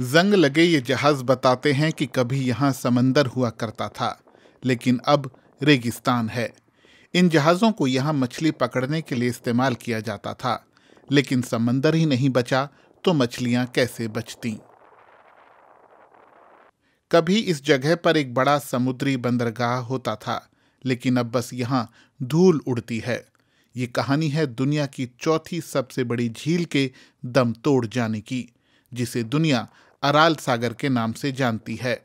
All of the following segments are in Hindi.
जंग लगे ये जहाज बताते हैं कि कभी यहाँ समंदर हुआ करता था लेकिन अब रेगिस्तान है इन जहाज़ों को यहाँ मछली पकड़ने के लिए इस्तेमाल किया जाता था लेकिन समंदर ही नहीं बचा तो मछलियाँ कैसे बचती कभी इस जगह पर एक बड़ा समुद्री बंदरगाह होता था लेकिन अब बस यहाँ धूल उड़ती है ये कहानी है दुनिया की चौथी सबसे बड़ी झील के दम तोड़ जाने की जिसे दुनिया अराल सागर के नाम से जानती है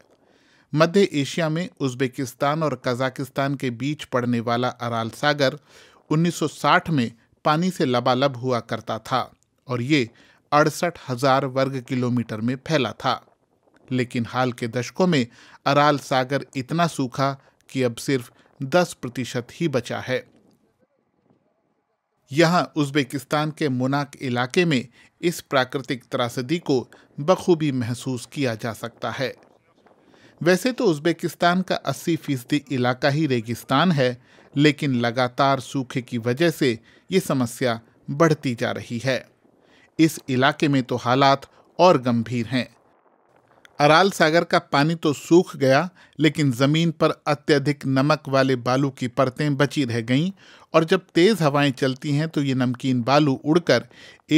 मध्य एशिया में उज्बेकिस्तान और कजाकिस्तान के बीच पड़ने वाला अराल सागर 1960 में पानी से लबालब हुआ करता था और ये अड़सठ हजार वर्ग किलोमीटर में फैला था लेकिन हाल के दशकों में अराल सागर इतना सूखा कि अब सिर्फ 10 प्रतिशत ही बचा है यहाँ उज्बेकिस्तान के मुनाक इलाके में इस प्राकृतिक त्रासदी को बखूबी महसूस किया जा सकता है वैसे तो उज्बेकिस्तान का 80 फीसदी इलाका ही रेगिस्तान है लेकिन लगातार सूखे की वजह से ये समस्या बढ़ती जा रही है इस इलाके में तो हालात और गंभीर हैं अराल सागर का पानी तो सूख गया लेकिन ज़मीन पर अत्यधिक नमक वाले बालू की परतें बची रह गईं और जब तेज़ हवाएं चलती हैं तो ये नमकीन बालू उड़कर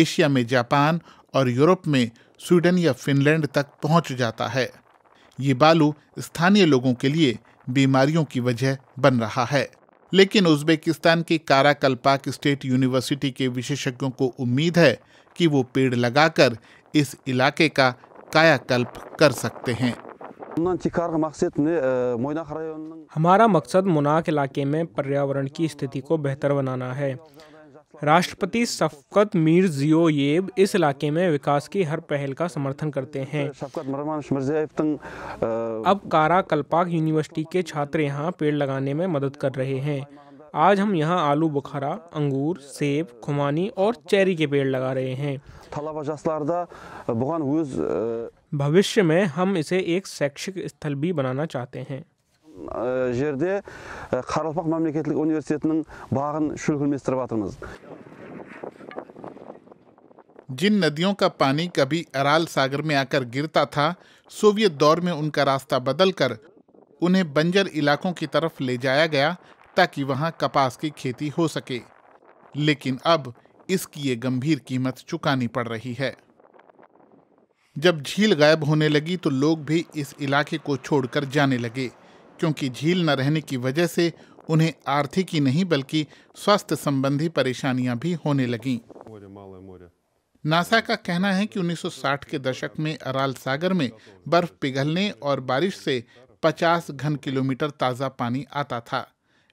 एशिया में जापान और यूरोप में स्वीडन या फिनलैंड तक पहुंच जाता है ये बालू स्थानीय लोगों के लिए बीमारियों की वजह बन रहा है लेकिन उज्बेकिस्तान की काराकल्पाक स्टेट यूनिवर्सिटी के विशेषज्ञों को उम्मीद है कि वो पेड़ लगाकर इस इलाके का कायाकल्प कर सकते हैं हमारा मकसद मुनाक इलाके में पर्यावरण की स्थिति को बेहतर बनाना है राष्ट्रपति शफकत मीर जियो येब इस इलाके में विकास की हर पहल का समर्थन करते हैं अब कारा कल्पाक यूनिवर्सिटी के छात्र यहाँ पेड़ लगाने में मदद कर रहे हैं आज हम यहाँ आलू बुखारा अंगूर सेब खुमानी और चेरी के पेड़ लगा रहे हैं भविष्य में हम इसे एक शैक्षिक स्थल भी बनाना चाहते हैं жерде мемлекеттік университетінің бағын шүлгілместіріп жатырмыз जिन नदियों का पानी कभी अराल सागर में आकर गिरता था सोवियत दौर में उनका रास्ता बदलकर उन्हें बंजर इलाकों की तरफ ले जाया गया ताकि वहां कपास की खेती हो सके लेकिन अब इसकी ये गंभीर कीमत चुकानी पड़ रही है जब झील गायब होने लगी तो लोग भी इस इलाके को छोड़कर जाने लगे क्योंकि झील न रहने की वजह से उन्हें आर्थिक ही नहीं बल्कि स्वास्थ्य संबंधी परेशानियां भी होने लगीं नासा का कहना है कि 1960 के दशक में अराल सागर में बर्फ पिघलने और बारिश से 50 घन किलोमीटर ताज़ा पानी आता था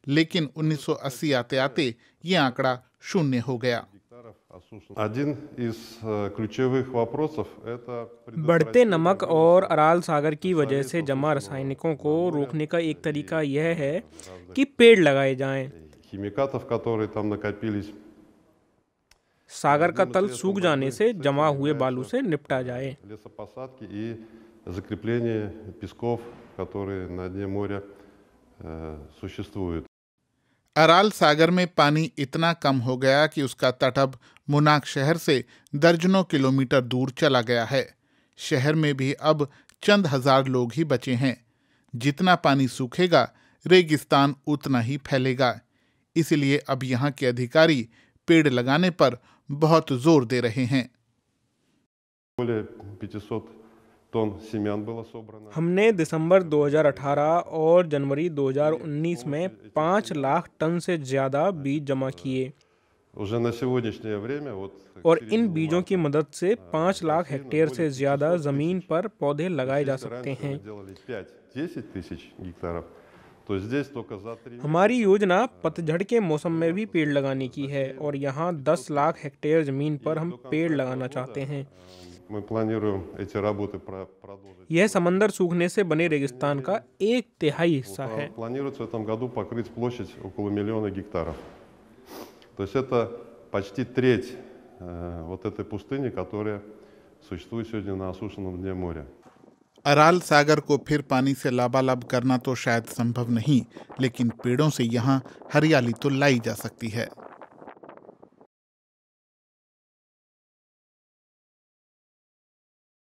लेकिन 1980 आते आते ये आंकड़ा शून्य हो गया э, बढ़ते नमक और अराल सागर की वजह से जमा रासायनिकों को रोकने का एक तरीका यह है कि पेड़ लगाए जाएं। э, सागर का तल सूख जाने से जमा हुए बालू से निपटा जाए закрепление песков, которые на дне моря э, существуют. अराल सागर में पानी इतना कम हो गया कि उसका तटब मुनाक शहर से दर्जनों किलोमीटर दूर चला गया है शहर में भी अब चंद हजार लोग ही बचे हैं जितना पानी सूखेगा रेगिस्तान उतना ही फैलेगा इसलिए अब यहाँ के अधिकारी पेड़ लगाने पर बहुत जोर दे रहे हैं हमने दिसंबर 2018 और जनवरी 2019 में 5 लाख टन से ज़्यादा बीज जमा किए और इन बीजों की मदद से पाँच लाख हेक्टेयर से ज़्यादा ज़मीन पर पौधे लगाए जा सकते हैं हमारी योजना पतझड़ के मौसम में भी पेड़ लगाने की है और यहाँ 10 लाख हेक्टेयर ज़मीन पर हम पेड़ लगाना चाहते हैं यह समंदर सूखने से बने रेगिस्तान का एक तिहाई हिस्सा है अराल सागर э, को फिर पानी से लाभालाभ करना तो शायद संभव नहीं लेकिन पेड़ों से यहाँ हरियाली तो लाई जा सकती है